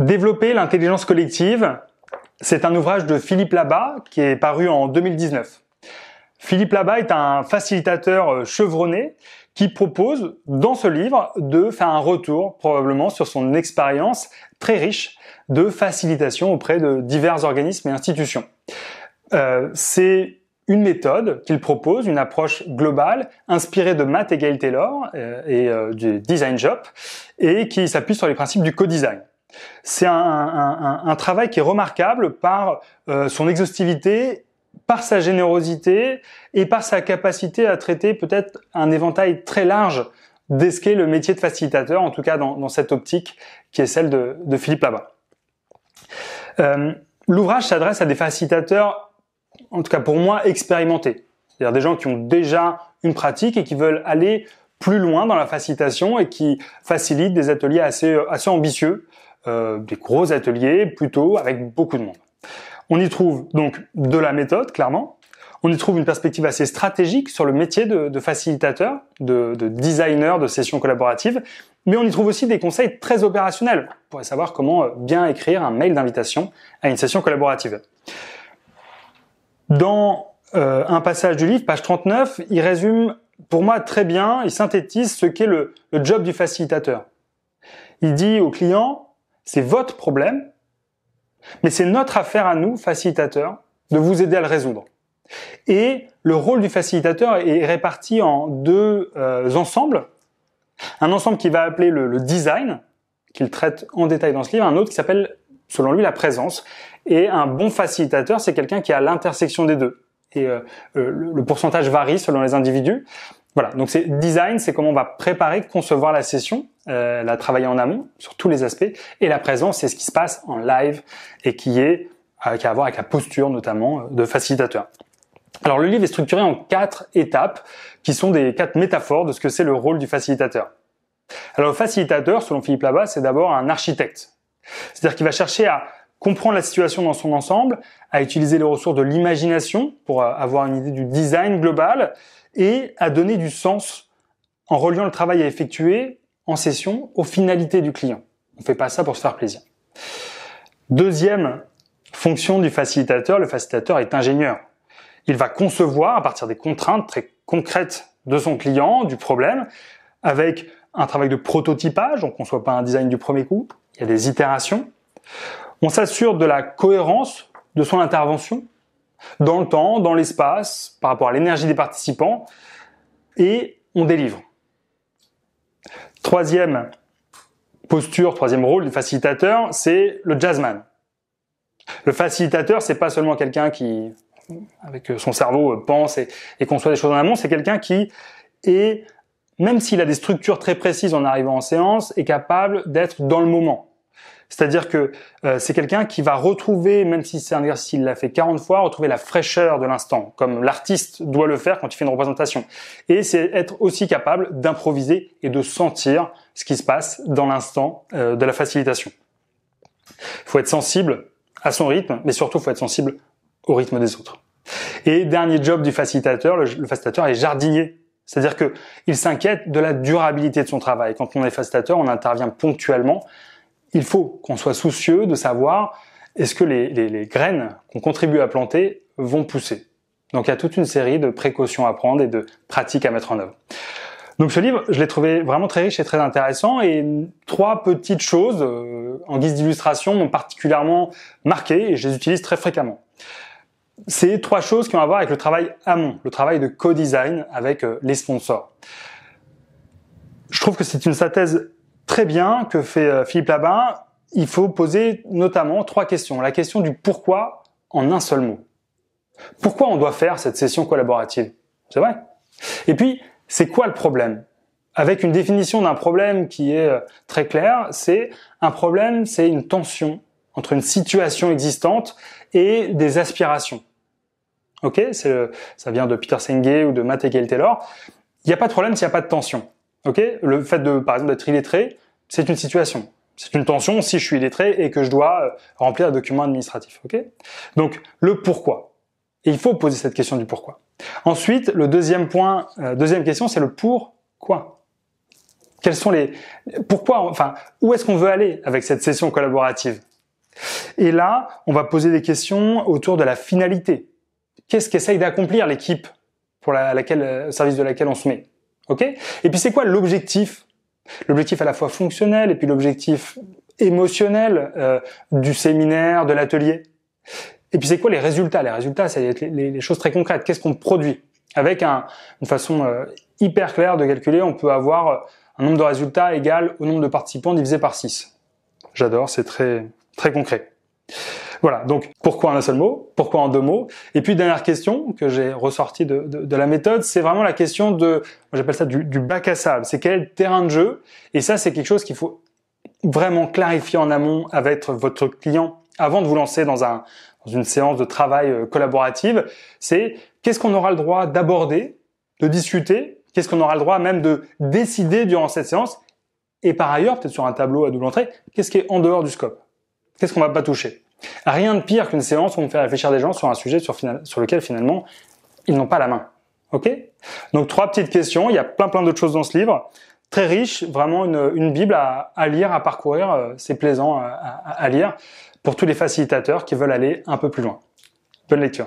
Développer l'intelligence collective, c'est un ouvrage de Philippe Labat qui est paru en 2019. Philippe Labat est un facilitateur euh, chevronné qui propose dans ce livre de faire un retour probablement sur son expérience très riche de facilitation auprès de divers organismes et institutions. Euh, c'est une méthode qu'il propose, une approche globale inspirée de Matt et Gail Taylor euh, et du Design job et qui s'appuie sur les principes du co-design. C'est un, travail qui est remarquable par euh, son exhaustivité, par sa générosité et par sa capacité à traiter peut-être un éventail très large d'esquer le métier de facilitateur, en tout cas dans, cette optique qui est celle de, Philippe Labat. Euh, L'ouvrage s'adresse à des facilitateurs, en tout cas pour moi, expérimentés, c'est-à-dire des gens qui ont déjà une pratique et qui veulent aller plus loin dans la facilitation et qui facilitent des ateliers assez, euh, assez ambitieux euh, des gros ateliers plutôt avec beaucoup de monde. On y trouve donc de la méthode, clairement. On y trouve une perspective assez stratégique sur le métier de, de facilitateur, de, de, designer de sessions collaboratives, mais on y trouve aussi des conseils très opérationnels. Pour savoir comment euh, bien écrire un mail d'invitation à une session collaborative. Dans euh, un passage du livre, page 39, il résume pour moi très bien, il synthétise ce qu'est le, le job du facilitateur. Il dit aux clients c'est votre problème, mais c'est notre affaire à nous, facilitateurs, de vous aider à le résoudre. Et le rôle du facilitateur est réparti en deux euh, ensembles. Un ensemble qui va appeler le, design, qu'il traite en détail dans ce livre, un autre qui s'appelle, selon lui, la présence. Et un bon facilitateur, c'est quelqu'un qui est à l'intersection des deux. Et euh, euh, le pourcentage varie selon les individus. Voilà, donc c'est design, c'est comment on va préparer, concevoir la session. Euh, la elle en amont sur tous les aspects. Et la présence, c'est ce qui se passe en live et qui est euh, qui a à voir avec la posture notamment euh, de facilitateur. Alors le livre est structuré en quatre étapes qui sont des quatre métaphores de ce que c'est le rôle du facilitateur. Alors le facilitateur, selon Philippe Labat, c'est d'abord un architecte. C'est-à-dire qu'il va chercher à comprendre la situation dans son ensemble, à utiliser les ressources de l'imagination pour avoir une idée du design global et à donner du sens en reliant le travail à effectuer en session aux finalités du client. On ne fait pas ça pour se faire plaisir. Deuxième fonction du facilitateur, le facilitateur est ingénieur. Il va concevoir à partir des contraintes très concrètes de son client, du problème, avec un travail de prototypage, on ne conçoit pas un design du premier coup, il y a des itérations. On s'assure de la cohérence de son intervention dans le temps, dans l'espace, par rapport à l'énergie des participants, et on délivre. Troisième posture, troisième rôle du facilitateur, c'est le jazzman. Le facilitateur, c'est pas seulement quelqu'un qui, avec euh, son cerveau, euh, pense et, conçoit des choses en amont, c'est quelqu'un qui est, même s'il a des structures très précises en arrivant en séance, est capable d'être dans le moment. C'est-à-dire que euh, c'est quelqu'un qui va retrouver, même si c'est un exercice qu'il l'a fait 40 fois, retrouver la fraîcheur de l'instant, comme l'artiste doit le faire quand il fait une représentation. Et c'est être aussi capable d'improviser et de sentir ce qui se passe dans l'instant euh, de la facilitation. Il faut être sensible à son rythme, mais surtout il faut être sensible au rythme des autres. Et dernier job du facilitateur, le, le facilitateur est jardinier c'est-à-dire que il s'inquiète de la durabilité de son travail. Quand on est facilitateur, on intervient ponctuellement il faut qu'on soit soucieux de savoir est-ce que les, graines qu'on contribue à planter vont pousser. Donc il y a toute une série de précautions à prendre et de pratiques à mettre en œuvre. Donc ce livre, je l'ai trouvé vraiment très riche et très intéressant et trois petites choses euh, en guise d'illustration m'ont particulièrement marqué et je les utilise très fréquemment. C'est trois choses qui ont à voir avec le travail amont, le travail de co-design avec euh, les sponsors. Je trouve que c'est une synthèse très bien que fait euh, Philippe Labin, il faut poser notamment trois questions. La question du pourquoi en un seul mot. Pourquoi on doit faire cette session collaborative C'est vrai. Et puis, c'est quoi le problème Avec une définition d'un problème qui est euh, très claire, c'est un problème, c'est une tension entre une situation existante et des aspirations. Ok, euh, ça vient de Peter Senge ou de Matt Taylor. Il n'y a pas de problème s'il n'y a pas de tension. Ok, le fait de, par exemple, d'être illettré, c'est une situation. C'est une tension si je suis lettré et que je dois euh, remplir un document administratif. Ok Donc le pourquoi. Et il faut poser cette question du pourquoi. Ensuite, le deuxième point, euh, deuxième question, c'est le pourquoi. Quels sont les pourquoi Enfin, où est-ce qu'on veut aller avec cette session collaborative Et là, on va poser des questions autour de la finalité. Qu'est-ce qu'essaye d'accomplir l'équipe pour laquelle, euh, service de laquelle on se met Ok Et puis c'est quoi l'objectif l'objectif à la fois fonctionnel et puis l'objectif émotionnel euh, du séminaire, de l'atelier. Et puis c'est quoi les résultats Les résultats, c'est les, les, choses très concrètes. Qu'est-ce qu'on produit Avec une façon euh, hyper claire de calculer, on peut avoir euh, un nombre de résultats égal au nombre de participants divisé par 6. J'adore, c'est très, très concret. Voilà, donc pourquoi en un seul mot Pourquoi en deux mots Et puis dernière question que j'ai ressortie de, la méthode, c'est vraiment la question de, j'appelle ça du, bac à sable, c'est quel terrain de jeu Et ça, c'est quelque chose qu'il faut vraiment clarifier en amont avec votre client avant de vous lancer dans, une séance de travail euh, collaborative, c'est qu'est-ce qu'on aura le droit d'aborder, de discuter, qu'est-ce qu'on aura le droit même de décider durant cette séance, et par ailleurs, peut-être sur un tableau à double entrée, qu'est-ce qui est en dehors du scope Qu'est-ce qu'on va pas toucher Rien de pire qu'une séance où on fait réfléchir des gens sur un sujet sur, lequel finalement ils n'ont pas la main. Ok Donc trois petites questions. Il y a plein plein d'autres choses dans ce livre. Très riche, vraiment une, Bible à, lire, à parcourir. Euh, c'est plaisant euh, à lire pour tous les facilitateurs qui veulent aller un peu plus loin. Bonne lecture.